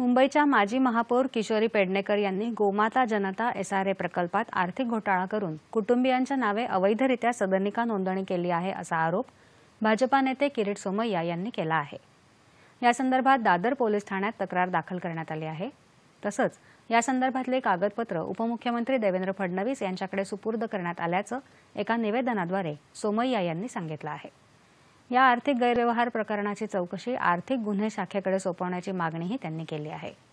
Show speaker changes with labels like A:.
A: मुंबईच्या माजी महापौर किशोरी पेडणेकर यांनी गोमाता जनता एसआरए प्रकल्पात आर्थिक घोटाळा करून कुटुंबियांच्या नावे अवैधरित्या सदनिका नोंदणी केली आहे असा आरोप भाजपा नेते किरीट सोमय्या यांनी केला आहे यासंदर्भात दादर पोलीस ठाण्यात तक्रार दाखल करण्यात आली आहे तसंच यासंदर्भातले कागदपत्र उपमुख्यमंत्री देवेंद्र फडणवीस यांच्याकडे सुपूर्द करण्यात आल्याचं एका निवेदनाद्वारे सोमय्या यांनी सांगितलं आहे या आर्थिक गैरव्यवहार प्रकरणाची चौकशी आर्थिक गुन्हे शाखेकडे सोपवण्याची मागणीही त्यांनी केली आहे